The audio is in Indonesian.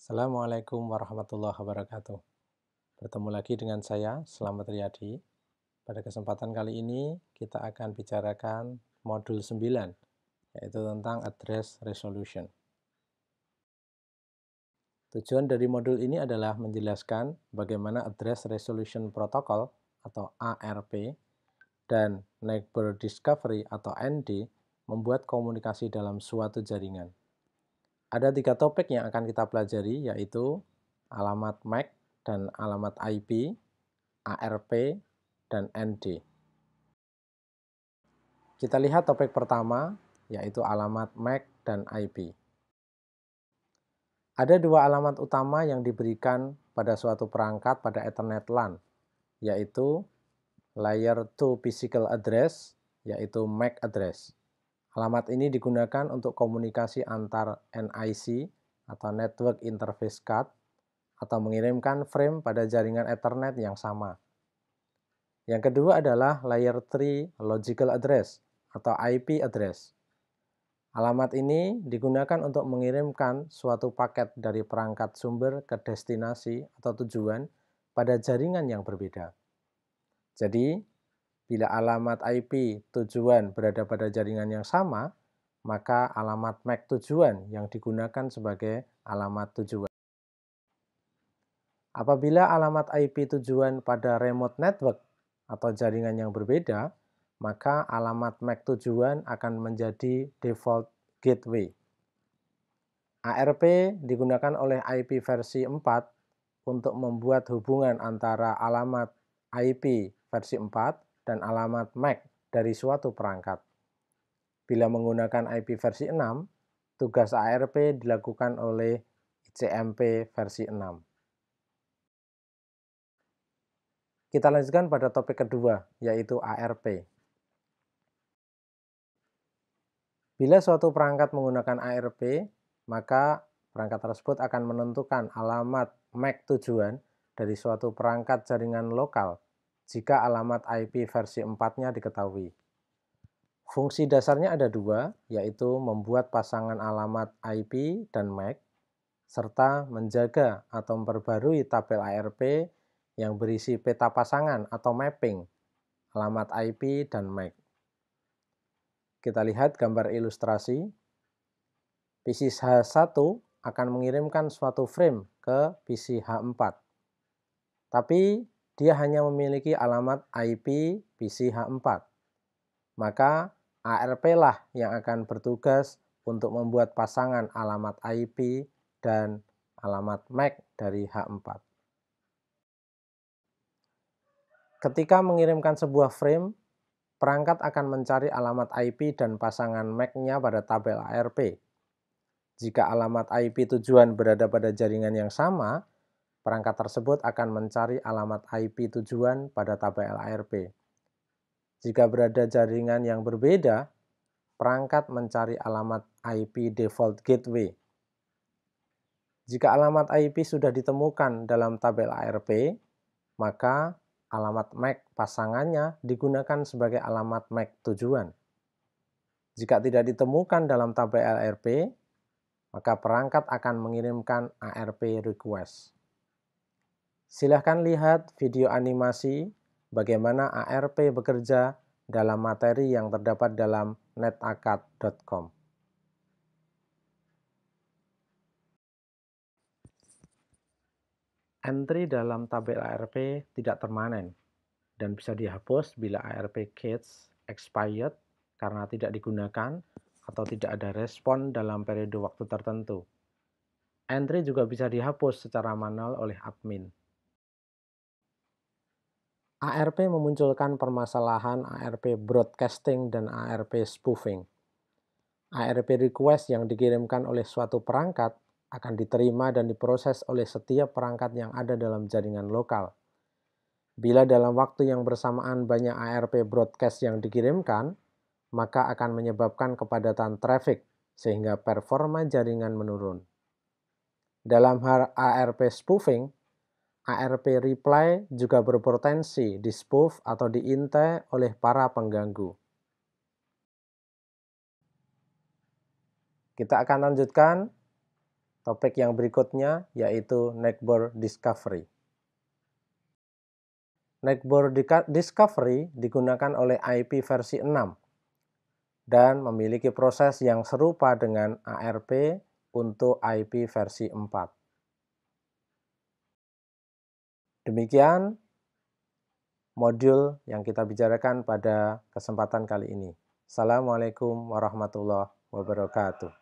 Assalamualaikum warahmatullahi wabarakatuh. Bertemu lagi dengan saya, Selamat Riyadi. Pada kesempatan kali ini, kita akan bicarakan modul 9, yaitu tentang address resolution. Tujuan dari modul ini adalah menjelaskan bagaimana Address Resolution Protocol atau ARP dan Neighbor e Discovery atau ND membuat komunikasi dalam suatu jaringan. Ada tiga topik yang akan kita pelajari, yaitu alamat MAC e dan alamat IP, ARP, dan ND. Kita lihat topik pertama, yaitu alamat MAC e dan IP. Ada dua alamat utama yang diberikan pada suatu perangkat pada Ethernet LAN, yaitu layer 2 physical address, yaitu MAC e address. Alamat ini digunakan untuk komunikasi antar NIC atau Network Interface Card atau mengirimkan frame pada jaringan Ethernet yang sama. Yang kedua adalah Layer 3 Logical Address atau IP Address. Alamat ini digunakan untuk mengirimkan suatu paket dari perangkat sumber ke destinasi atau tujuan pada jaringan yang berbeda. Jadi, Bila alamat IP tujuan berada pada jaringan yang sama, maka alamat MAC tujuan yang digunakan sebagai alamat tujuan. Apabila alamat IP tujuan pada remote network atau jaringan yang berbeda, maka alamat MAC tujuan akan menjadi default gateway. ARP digunakan oleh IP versi 4 untuk membuat hubungan antara alamat IP versi 4 dan alamat MAC dari suatu perangkat. Bila menggunakan IP versi 6, tugas ARP dilakukan oleh ICMP versi 6. Kita lanjutkan pada topik kedua, yaitu ARP. Bila suatu perangkat menggunakan ARP, maka perangkat tersebut akan menentukan alamat MAC tujuan dari suatu perangkat jaringan lokal jika alamat IP versi 4-nya diketahui. Fungsi dasarnya ada dua, yaitu membuat pasangan alamat IP dan MAC, e serta menjaga atau memperbarui tabel ARP yang berisi peta pasangan atau mapping, alamat IP dan MAC. E Kita lihat gambar ilustrasi. PC H1 akan mengirimkan suatu frame ke PC H4. Tapi dia hanya memiliki alamat IP h 4 Maka ARP lah yang akan bertugas untuk membuat pasangan alamat IP dan alamat MAC e dari H4. Ketika mengirimkan sebuah frame, perangkat akan mencari alamat IP dan pasangan MAC-nya e pada tabel ARP. Jika alamat IP tujuan berada pada jaringan yang sama, Perangkat tersebut akan mencari alamat IP tujuan pada tabel ARP. Jika berada jaringan yang berbeda, perangkat mencari alamat IP default gateway. Jika alamat IP sudah ditemukan dalam tabel ARP, maka alamat MAC pasangannya digunakan sebagai alamat MAC tujuan. Jika tidak ditemukan dalam tabel ARP, maka perangkat akan mengirimkan ARP request. Silahkan lihat video animasi bagaimana ARP bekerja dalam materi yang terdapat dalam netacad.com. Entry dalam tabel ARP tidak permanen dan bisa dihapus bila ARP Kids expired karena tidak digunakan atau tidak ada respon dalam periode waktu tertentu. Entry juga bisa dihapus secara manual oleh admin. ARP memunculkan permasalahan ARP broadcasting dan ARP spoofing. ARP request yang dikirimkan oleh suatu perangkat akan diterima dan diproses oleh setiap perangkat yang ada dalam jaringan lokal. Bila dalam waktu yang bersamaan banyak ARP broadcast yang dikirimkan, maka akan menyebabkan kepadatan traffic sehingga performa jaringan menurun. Dalam hal ARP spoofing, ARP reply juga berpotensi dispoof atau diintai oleh para pengganggu. Kita akan lanjutkan topik yang berikutnya yaitu neighbor discovery. Neighbor discovery digunakan oleh IP versi 6 dan memiliki proses yang serupa dengan ARP untuk IP versi 4. Demikian modul yang kita bicarakan pada kesempatan kali ini. Assalamualaikum warahmatullahi wabarakatuh.